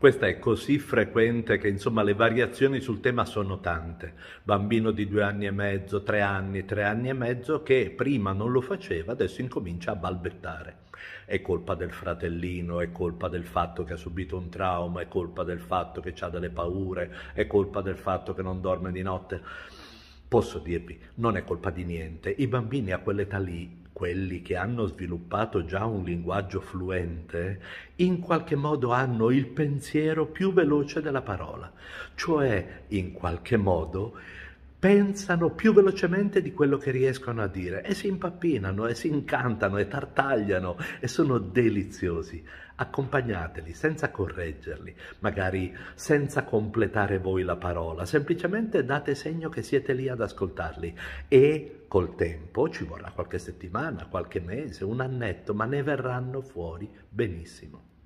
Questa è così frequente che insomma le variazioni sul tema sono tante. Bambino di due anni e mezzo, tre anni, tre anni e mezzo che prima non lo faceva, adesso incomincia a balbettare. È colpa del fratellino, è colpa del fatto che ha subito un trauma, è colpa del fatto che ha delle paure, è colpa del fatto che non dorme di notte. Posso dirvi, non è colpa di niente. I bambini a quell'età lì quelli che hanno sviluppato già un linguaggio fluente, in qualche modo hanno il pensiero più veloce della parola, cioè in qualche modo pensano più velocemente di quello che riescono a dire e si impappinano e si incantano e tartagliano e sono deliziosi. Accompagnateli senza correggerli, magari senza completare voi la parola, semplicemente date segno che siete lì ad ascoltarli e col tempo, ci vorrà qualche settimana, qualche mese, un annetto, ma ne verranno fuori benissimo.